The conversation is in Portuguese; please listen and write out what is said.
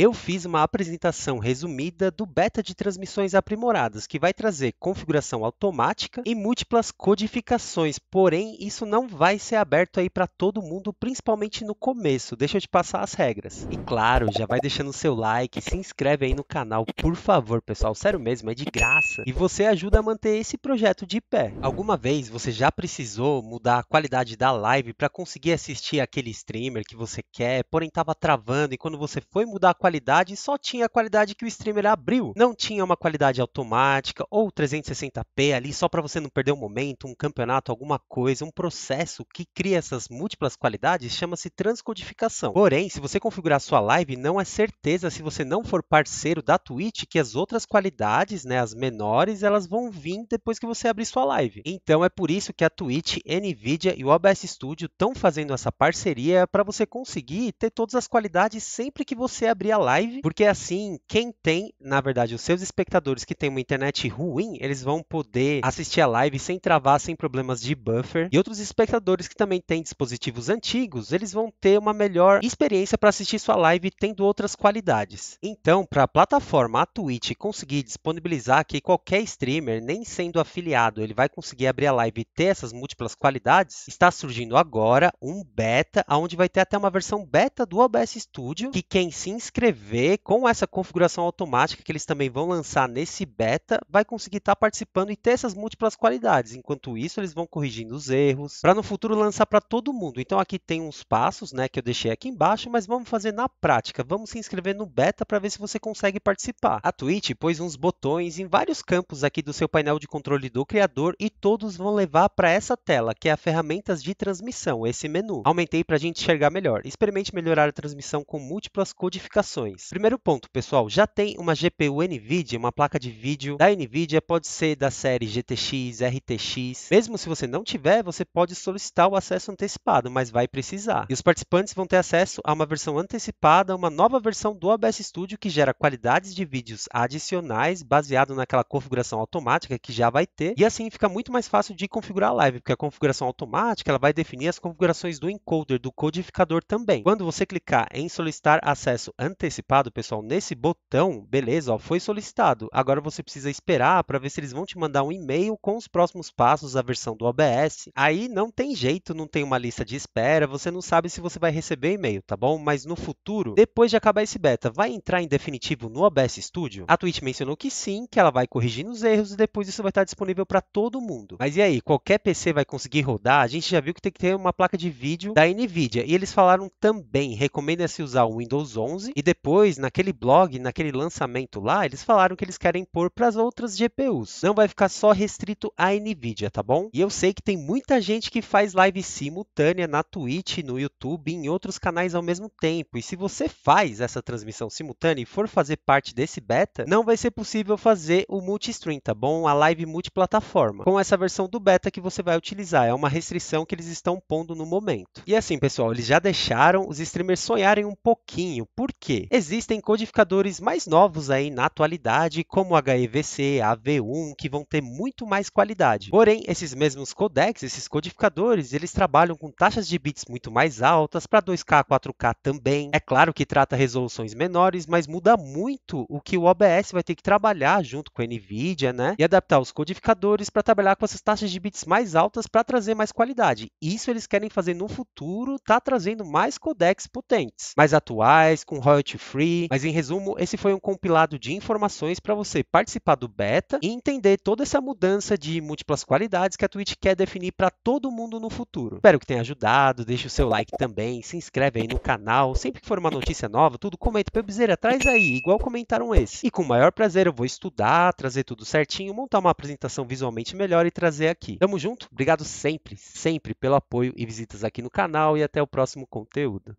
eu fiz uma apresentação resumida do beta de transmissões aprimoradas, que vai trazer configuração automática e múltiplas codificações, porém isso não vai ser aberto aí para todo mundo, principalmente no começo. Deixa eu te passar as regras. E claro, já vai deixando o seu like, se inscreve aí no canal, por favor, pessoal, sério mesmo, é de graça. E você ajuda a manter esse projeto de pé. Alguma vez você já precisou mudar a qualidade da live para conseguir assistir aquele streamer que você quer, porém estava travando e quando você foi mudar a qualidade qualidade só tinha a qualidade que o streamer abriu. Não tinha uma qualidade automática ou 360p ali só para você não perder um momento, um campeonato, alguma coisa, um processo que cria essas múltiplas qualidades chama-se transcodificação. Porém, se você configurar sua live, não é certeza se você não for parceiro da Twitch que as outras qualidades, né, as menores, elas vão vir depois que você abrir sua live. Então é por isso que a Twitch, Nvidia e o OBS Studio estão fazendo essa parceria para você conseguir ter todas as qualidades sempre que você abrir a live, porque assim, quem tem, na verdade, os seus espectadores que têm uma internet ruim, eles vão poder assistir a live sem travar, sem problemas de buffer. E outros espectadores que também têm dispositivos antigos, eles vão ter uma melhor experiência para assistir sua live tendo outras qualidades. Então, para a plataforma a Twitch conseguir disponibilizar que qualquer streamer, nem sendo afiliado, ele vai conseguir abrir a live e ter essas múltiplas qualidades, está surgindo agora um beta, onde vai ter até uma versão beta do OBS Studio, que quem se inscreve inscrever com essa configuração automática que eles também vão lançar nesse beta, vai conseguir estar tá participando e ter essas múltiplas qualidades. Enquanto isso, eles vão corrigindo os erros para no futuro lançar para todo mundo. Então aqui tem uns passos, né, que eu deixei aqui embaixo, mas vamos fazer na prática. Vamos se inscrever no beta para ver se você consegue participar. A Twitch pôs uns botões em vários campos aqui do seu painel de controle do criador e todos vão levar para essa tela, que é a ferramentas de transmissão, esse menu. Aumentei para a gente enxergar melhor. Experimente melhorar a transmissão com múltiplas codificações informações. Primeiro ponto, pessoal, já tem uma GPU NVIDIA, uma placa de vídeo da NVIDIA, é, pode ser da série GTX, RTX. Mesmo se você não tiver, você pode solicitar o acesso antecipado, mas vai precisar. E os participantes vão ter acesso a uma versão antecipada, uma nova versão do OBS Studio que gera qualidades de vídeos adicionais baseado naquela configuração automática que já vai ter. E assim fica muito mais fácil de configurar a live, porque a configuração automática ela vai definir as configurações do encoder, do codificador também. Quando você clicar em solicitar acesso antecipado, antecipado, pessoal, nesse botão, beleza, ó, foi solicitado. Agora você precisa esperar para ver se eles vão te mandar um e-mail com os próximos passos da versão do OBS. Aí não tem jeito, não tem uma lista de espera, você não sabe se você vai receber e-mail, tá bom? Mas no futuro, depois de acabar esse beta, vai entrar em definitivo no OBS Studio? A Twitch mencionou que sim, que ela vai corrigindo os erros e depois isso vai estar disponível para todo mundo. Mas e aí, qualquer PC vai conseguir rodar? A gente já viu que tem que ter uma placa de vídeo da NVIDIA. E eles falaram também, recomenda-se usar o Windows 11 e depois, naquele blog, naquele lançamento lá, eles falaram que eles querem pôr para as outras GPUs. Não vai ficar só restrito à NVIDIA, tá bom? E eu sei que tem muita gente que faz live simultânea na Twitch, no YouTube, em outros canais ao mesmo tempo. E se você faz essa transmissão simultânea e for fazer parte desse beta, não vai ser possível fazer o multistream, tá bom? A live multiplataforma. Com essa versão do beta que você vai utilizar, é uma restrição que eles estão pondo no momento. E assim, pessoal, eles já deixaram os streamers sonharem um pouquinho. Por quê? Existem codificadores mais novos aí na atualidade, como HEVC, AV1, que vão ter muito mais qualidade. Porém, esses mesmos codecs, esses codificadores, eles trabalham com taxas de bits muito mais altas, para 2K, 4K também. É claro que trata resoluções menores, mas muda muito o que o OBS vai ter que trabalhar junto com a NVIDIA, né? E adaptar os codificadores para trabalhar com essas taxas de bits mais altas para trazer mais qualidade. Isso eles querem fazer no futuro, tá trazendo mais codecs potentes, mais atuais, com royalty free. Mas em resumo, esse foi um compilado de informações para você participar do beta e entender toda essa mudança de múltiplas qualidades que a Twitch quer definir para todo mundo no futuro. Espero que tenha ajudado, deixe o seu like também, se inscreve aí no canal, sempre que for uma notícia nova, tudo comenta pelo Bezerra, traz aí, igual comentaram esse. E com o maior prazer eu vou estudar, trazer tudo certinho, montar uma apresentação visualmente melhor e trazer aqui. Tamo junto, obrigado sempre, sempre pelo apoio e visitas aqui no canal e até o próximo conteúdo.